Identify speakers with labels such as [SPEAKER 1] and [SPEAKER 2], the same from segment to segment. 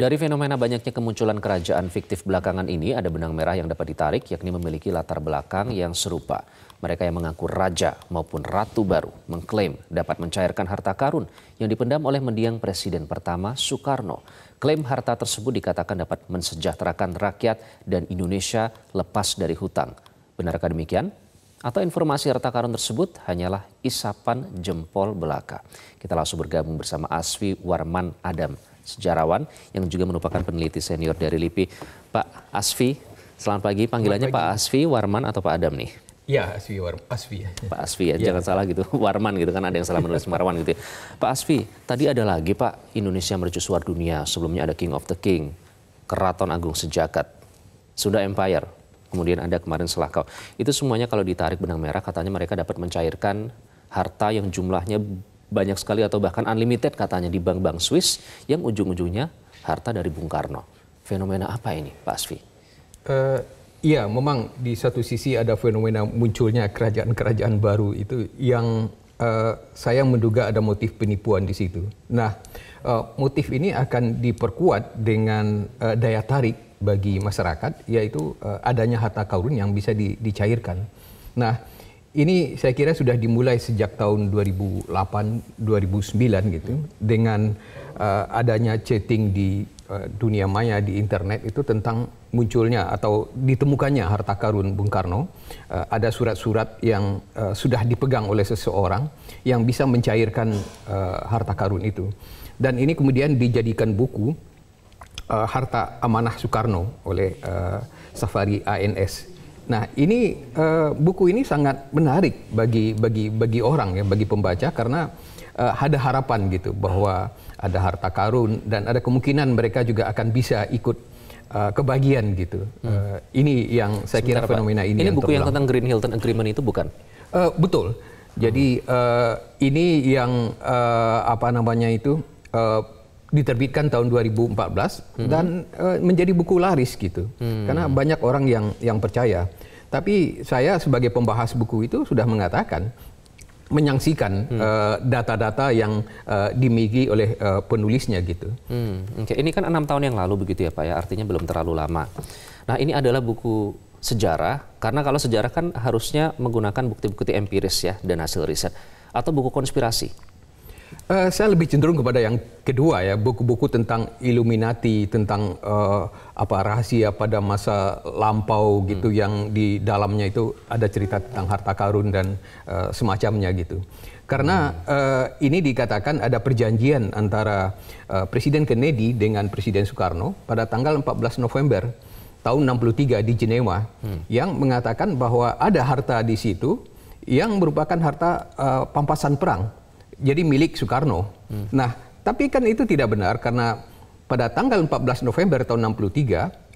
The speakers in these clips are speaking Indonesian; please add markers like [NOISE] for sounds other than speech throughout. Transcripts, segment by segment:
[SPEAKER 1] Dari fenomena banyaknya kemunculan kerajaan fiktif belakangan ini, ada benang merah yang dapat ditarik, yakni memiliki latar belakang yang serupa. Mereka yang mengaku raja maupun ratu baru mengklaim dapat mencairkan harta karun yang dipendam oleh mendiang Presiden pertama Soekarno. Klaim harta tersebut dikatakan dapat mensejahterakan rakyat dan Indonesia lepas dari hutang. Benarkah demikian? Atau informasi harta karun tersebut hanyalah isapan jempol belaka? Kita langsung bergabung bersama Aswi Warman Adam sejarawan yang juga merupakan peneliti senior dari LIPI. Pak Asfi, selamat pagi. Panggilannya selamat pagi. Pak Asfi, Warman atau Pak Adam nih?
[SPEAKER 2] Ya, Asfi Warman. Asfi. Pak Asfi ya, ya, jangan
[SPEAKER 1] salah gitu. [LAUGHS] Warman gitu kan ada yang salah menulis Warman gitu. Ya. Pak Asfi, tadi ada lagi Pak Indonesia mercusuar dunia. Sebelumnya ada King of the King, Keraton Agung Sejagat, Sunda Empire, kemudian ada kemarin Selakau. Itu semuanya kalau ditarik benang merah katanya mereka dapat mencairkan harta yang jumlahnya banyak sekali atau bahkan unlimited katanya di bank-bank Swiss yang ujung-ujungnya harta dari Bung Karno. Fenomena apa ini Pak Asfi?
[SPEAKER 2] Uh, iya memang di satu sisi ada fenomena munculnya kerajaan-kerajaan baru itu yang uh, saya menduga ada motif penipuan di situ. Nah uh, motif ini akan diperkuat dengan uh, daya tarik bagi masyarakat yaitu uh, adanya harta karun yang bisa di, dicairkan. Nah ini saya kira sudah dimulai sejak tahun 2008 2009 gitu dengan uh, adanya chatting di uh, dunia maya di internet itu tentang munculnya atau ditemukannya harta karun Bung Karno uh, ada surat-surat yang uh, sudah dipegang oleh seseorang yang bisa mencairkan uh, harta karun itu dan ini kemudian dijadikan buku uh, harta amanah Soekarno oleh uh, Safari ANS Nah, ini uh, buku ini sangat menarik bagi bagi bagi orang ya, bagi pembaca karena uh, ada harapan gitu bahwa ada harta karun dan ada kemungkinan mereka juga akan bisa ikut uh, eh, kebagian gitu. Hmm. Uh, ini yang saya Sebentar, kira fenomena ini. Ini yang buku yang tentang Green Hilton Agreement itu bukan? Uh, betul. Jadi uh, ini yang uh, apa namanya itu uh, diterbitkan tahun 2014 mm -hmm. dan uh, menjadi buku laris gitu. Mm. Karena banyak orang yang yang percaya. Tapi saya sebagai pembahas buku itu sudah mengatakan menyaksikan hmm.
[SPEAKER 1] Eh, data-data hmm. uh, yang uh, dimiliki oleh uh, penulisnya gitu. Hmm. okay. ini kan enam tahun yang lalu begitu ya Pak ya, artinya belum terlalu lama. Nah ini adalah buku sejarah, karena kalau sejarah kan harusnya menggunakan bukti-bukti empiris ya dan hasil riset, atau buku konspirasi. Uh, saya lebih cenderung kepada yang kedua ya, buku-buku tentang
[SPEAKER 2] Illuminati, tentang uh, apa rahasia pada masa lampau gitu hmm. yang di dalamnya itu ada cerita tentang harta karun dan uh, semacamnya gitu. Karena hmm. uh, ini dikatakan ada perjanjian antara uh, Presiden Kennedy dengan Presiden Soekarno pada tanggal 14 November tahun 63 di Jenewa hmm. yang mengatakan bahwa ada harta di situ yang merupakan harta uh, pampasan perang jadi milik Soekarno. Hmm. Nah, tapi kan itu tidak benar karena pada tanggal 14 November tahun 63 uh,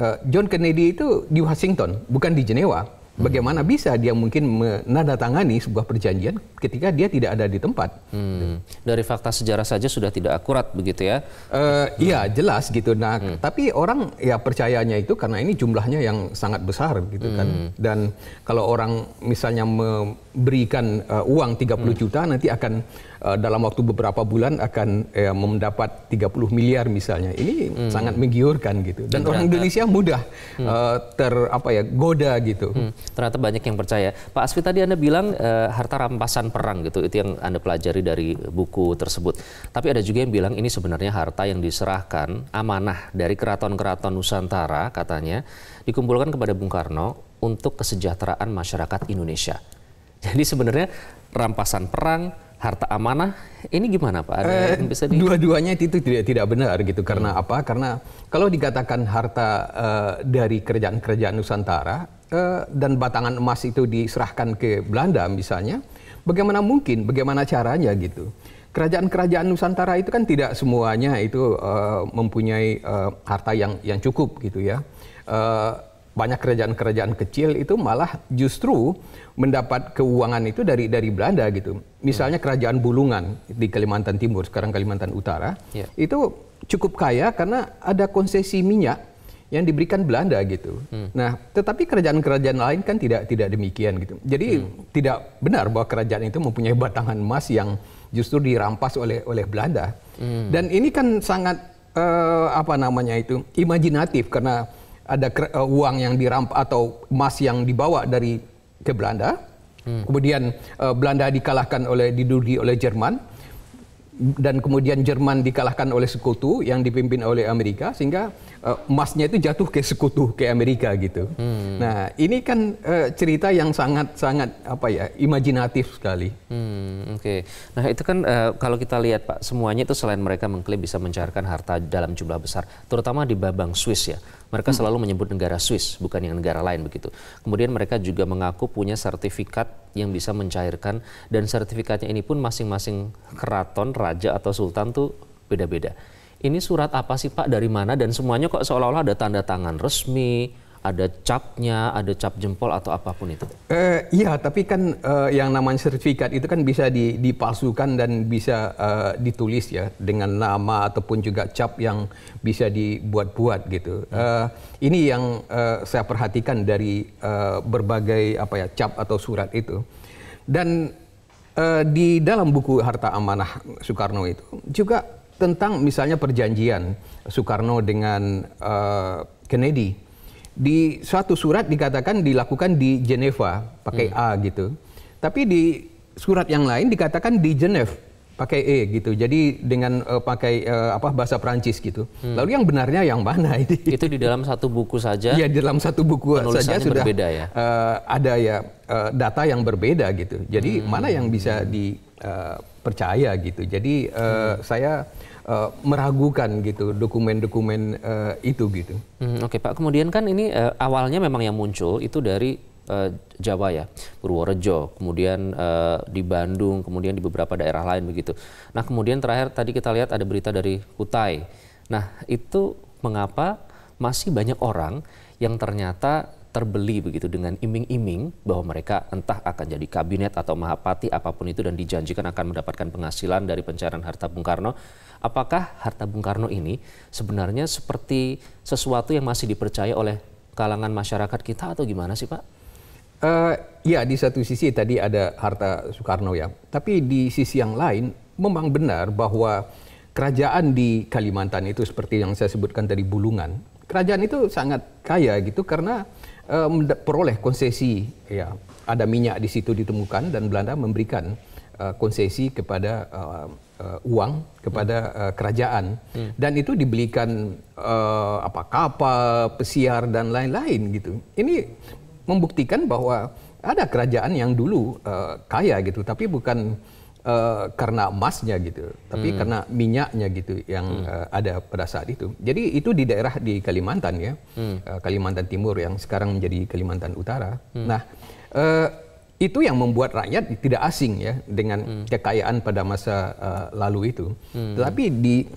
[SPEAKER 2] eh, John Kennedy itu di Washington, bukan di Jenewa. Bagaimana bisa dia mungkin menandatangani sebuah perjanjian ketika dia tidak ada di tempat?
[SPEAKER 1] Hmm. Dari fakta sejarah saja sudah tidak akurat begitu ya? Uh, hmm. Iya jelas gitu.
[SPEAKER 2] Nah hmm. tapi orang ya percayanya itu karena ini jumlahnya yang sangat besar gitu kan. hmm. kan. Dan kalau orang misalnya memberikan uh, uang 30 hmm. juta nanti akan Eh, dalam waktu beberapa bulan akan ya, mendapat 30 miliar misalnya. Ini hmm. sangat
[SPEAKER 1] menggiurkan gitu. Dan, Dan hmm. orang Indonesia mudah hmm. uh, ter apa ya goda gitu. Hmm. Ternyata banyak yang percaya. Pak Asfi tadi Anda bilang uh, harta rampasan perang gitu. Itu yang Anda pelajari dari buku tersebut. Tapi ada juga yang bilang ini sebenarnya harta yang diserahkan amanah dari keraton-keraton Nusantara katanya dikumpulkan kepada Bung Karno untuk kesejahteraan masyarakat Indonesia. Jadi sebenarnya rampasan perang, harta amanah ini gimana Pak? Ada eh, yang bisa di... Dua-duanya itu tidak tidak benar gitu karena hmm. apa? Karena
[SPEAKER 2] kalau dikatakan harta uh, dari kerajaan-kerajaan Nusantara uh, dan batangan emas itu diserahkan ke Belanda misalnya, bagaimana mungkin? Bagaimana caranya gitu? Kerajaan-kerajaan Nusantara itu kan tidak semuanya itu uh, mempunyai uh, harta yang yang cukup gitu ya. Uh, banyak kerajaan-kerajaan kecil itu malah justru mendapat keuangan itu dari dari Belanda gitu. Misalnya kerajaan Bulungan di Kalimantan Timur, sekarang Kalimantan Utara, yeah. itu cukup kaya karena ada konsesi minyak yang diberikan Belanda gitu. Hmm. Nah, tetapi kerajaan-kerajaan lain kan tidak tidak demikian gitu. Jadi hmm. tidak benar bahwa kerajaan itu mempunyai batangan emas yang justru dirampas oleh oleh Belanda. Hmm. Dan ini kan sangat uh, apa namanya itu imajinatif karena ada eh, uang yang diramp atau emas yang dibawa dari ke Belanda. Hmm. Kemudian uh, Belanda dikalahkan oleh diduduki oleh Jerman dan kemudian Jerman dikalahkan oleh sekutu yang dipimpin oleh Amerika sehingga Eh, emasnya itu jatuh ke sekutu ke Amerika gitu. Hmm. Nah ini kan uh,
[SPEAKER 1] cerita yang sangat sangat apa ya imajinatif sekali. Hmm, Oke, okay. nah itu kan uh, kalau kita lihat Pak semuanya itu selain mereka mengklaim bisa mencairkan harta dalam jumlah besar, terutama di Babang Swiss ya. Mereka hmm. selalu menyebut negara Swiss bukan yang negara lain begitu. Kemudian mereka juga mengaku punya sertifikat yang bisa mencairkan dan sertifikatnya ini pun masing-masing keraton, raja atau sultan tuh beda-beda ini surat apa sih Pak dari mana dan semuanya kok seolah-olah ada tanda tangan resmi, ada capnya, ada cap jempol atau apapun itu?
[SPEAKER 2] Eh, iya, tapi kan eh, yang namanya sertifikat itu kan bisa di, dipalsukan dan bisa eh, ditulis ya dengan nama ataupun juga cap yang bisa dibuat-buat gitu. Hmm. Eh, ini yang eh, saya perhatikan dari eh, berbagai apa ya cap atau surat itu. Dan eh, di dalam buku Harta Amanah Soekarno itu juga tentang misalnya perjanjian Soekarno dengan uh, Kennedy di suatu surat dikatakan dilakukan di Geneva pakai hmm. A gitu tapi di surat yang lain dikatakan di Geneva pakai E gitu jadi dengan uh, pakai uh, apa bahasa Perancis gitu hmm. lalu yang benarnya yang mana [LAUGHS] ini itu di dalam satu buku saja ya di dalam satu buku saja sudah berbeda ya uh, ada ya uh, data yang berbeda gitu jadi hmm. mana yang bisa di uh, percaya gitu. Jadi uh, saya uh, meragukan gitu dokumen-dokumen uh, itu gitu.
[SPEAKER 1] Hmm, Oke okay, Pak, kemudian kan ini uh, awalnya memang yang muncul itu dari uh, Jawa ya, Purworejo, kemudian uh, di Bandung, kemudian di beberapa daerah lain begitu. Nah kemudian terakhir tadi kita lihat ada berita dari Kutai. Nah itu mengapa masih banyak orang yang ternyata terbeli begitu dengan iming-iming bahwa mereka entah akan jadi kabinet atau mahapati apapun itu dan dijanjikan akan mendapatkan penghasilan dari pencarian harta Bung Karno. Apakah harta Bung Karno ini sebenarnya seperti sesuatu yang masih dipercaya oleh kalangan masyarakat kita atau gimana sih Pak? Uh, ya di satu sisi tadi ada harta Soekarno ya, tapi di sisi yang
[SPEAKER 2] lain memang benar bahwa kerajaan di Kalimantan itu seperti yang saya sebutkan tadi Bulungan, kerajaan itu sangat kaya gitu karena uh, peroleh konsesi ya ada minyak di situ ditemukan dan Belanda memberikan uh, konsesi kepada uh, uh, uang kepada uh, kerajaan hmm. dan itu dibelikan uh, apa kapal, pesiar dan lain-lain gitu. Ini membuktikan bahwa ada kerajaan yang dulu uh, kaya gitu tapi bukan Eh, karena emasnya gitu, tapi hmm. karena minyaknya gitu yang hmm. uh, ada pada saat itu. Jadi itu di daerah di Kalimantan ya, hmm. uh, Kalimantan Timur yang sekarang menjadi Kalimantan Utara. Hmm. Nah, uh, itu yang membuat rakyat tidak asing ya dengan hmm. kekayaan pada masa uh, lalu itu. Hmm. Tetapi di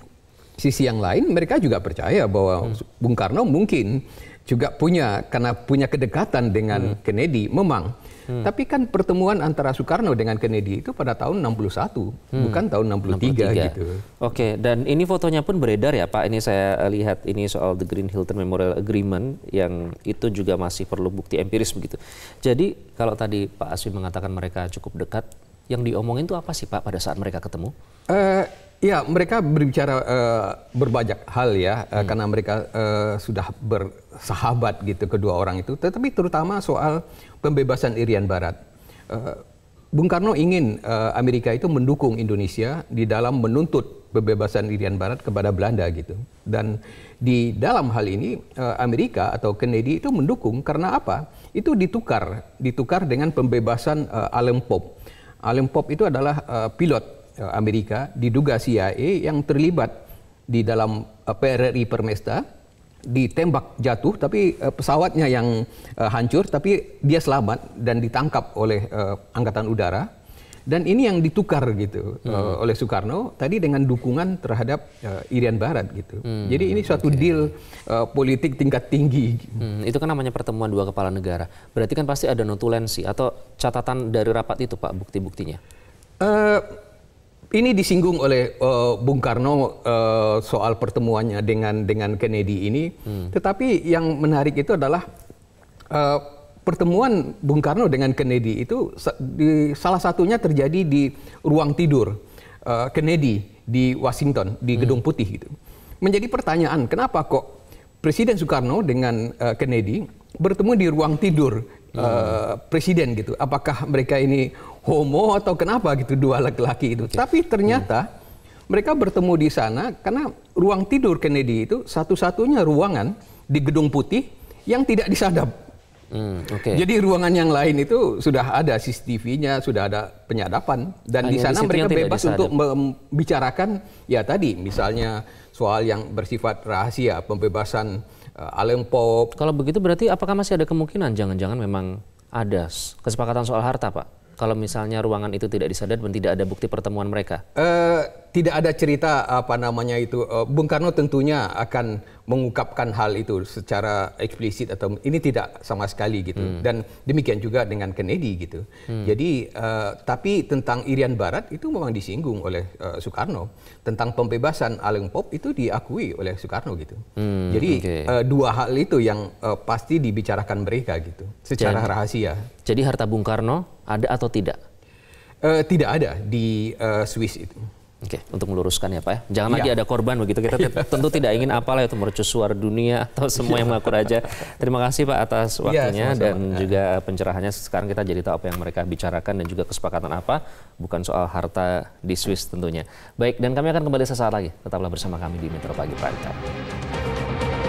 [SPEAKER 2] sisi yang lain mereka juga percaya bahwa hmm. Bung Karno mungkin juga punya karena punya kedekatan dengan hmm. Kennedy memang Hmm. Tapi kan pertemuan antara Soekarno dengan Kennedy itu pada tahun 61, hmm. bukan
[SPEAKER 1] tahun 63, 63 gitu. Oke, dan ini fotonya pun beredar ya Pak. Ini saya eh, lihat ini soal The Green Hilton Memorial Agreement yang itu juga masih perlu bukti empiris begitu. Jadi kalau tadi Pak Aswin mengatakan mereka cukup dekat, yang diomongin itu apa sih Pak pada saat mereka ketemu?
[SPEAKER 2] Uh, Ya, mereka berbicara uh, eh, berbajak hal ya, eh, hmm. uh, karena mereka uh, sudah bersahabat gitu kedua orang itu. Tetapi terutama soal pembebasan Irian Barat. Uh, Bung Karno ingin uh, Amerika itu mendukung Indonesia di dalam menuntut pembebasan Irian Barat kepada Belanda gitu. Dan di dalam hal ini uh, Amerika atau Kennedy itu mendukung karena apa? Itu ditukar, ditukar dengan pembebasan uh, Alem Pop. Alem Pop itu adalah uh, pilot Eh, Amerika diduga CIA yang terlibat di dalam eh, PRRI Permesta ditembak jatuh tapi eh, pesawatnya yang hancur tapi dia selamat dan ditangkap oleh angkatan udara dan ini yang ditukar gitu hmm. oleh Soekarno tadi dengan dukungan terhadap Irian Barat gitu hmm. jadi ini suatu okay. deal
[SPEAKER 1] uh, politik tingkat tinggi hmm. itu kan namanya pertemuan dua kepala negara berarti kan pasti ada notulensi atau catatan dari rapat itu pak bukti-buktinya uh,
[SPEAKER 2] ini disinggung oleh uh, Bung Karno uh, soal pertemuannya dengan dengan Kennedy ini. Hmm. Tetapi yang menarik itu adalah uh, pertemuan Bung Karno dengan Kennedy itu di, salah satunya terjadi di ruang tidur uh, Kennedy di Washington di hmm. Gedung hmm. Putih gitu. Menjadi pertanyaan kenapa kok Presiden Soekarno dengan uh, Kennedy bertemu di ruang tidur hmm. Presiden gitu? Apakah mereka ini homo atau kenapa gitu dua laki-laki itu. Okay. Tapi ternyata hmm. mereka bertemu di sana karena ruang tidur Kennedy itu satu-satunya ruangan di gedung putih yang tidak disadap.
[SPEAKER 1] Hmm, okay.
[SPEAKER 2] Jadi ruangan yang lain itu sudah ada CCTV-nya, sudah ada penyadapan dan Hanya di sana mereka bebas untuk membicarakan ya tadi misalnya soal yang bersifat rahasia,
[SPEAKER 1] pembebasan uh, eh, Aleng Pop. Kalau begitu berarti apakah masih ada kemungkinan jangan-jangan memang ada kesepakatan soal harta, Pak? kalau misalnya ruangan itu tidak disadat dan tidak ada bukti pertemuan mereka?
[SPEAKER 2] Uh, tidak ada cerita apa namanya itu eh, Bung Karno tentunya akan mengungkapkan hal itu secara eksplisit atau ini tidak sama sekali gitu hmm. dan demikian juga dengan Kennedy gitu hmm. jadi uh, tapi tentang Irian Barat itu memang disinggung oleh uh, Soekarno tentang pembebasan Aleng Pop itu diakui oleh Soekarno gitu hmm, jadi okay. uh, dua hal itu yang uh, pasti dibicarakan mereka gitu secara jadi, rahasia
[SPEAKER 1] jadi harta Bung Karno ada atau tidak uh, tidak ada di uh, Swiss itu Oke, okay, untuk meluruskan ya Pak ya. Jangan yeah. lagi ada korban begitu. Kita [LAUGHS] tentu tidak ingin apalah itu mercusuar dunia [LAUGHS] atau semua yang mengaku raja. Terima kasih Pak atas iya, waktunya yeah, sama -sama. dan yeah. juga pencerahannya. Sekarang kita jadi tahu apa yang mereka bicarakan dan juga kesepakatan apa, bukan soal harta di Swiss tentunya. Baik, dan kami akan kembali sesaat lagi. Tetaplah bersama kami di Metro Pagi Prime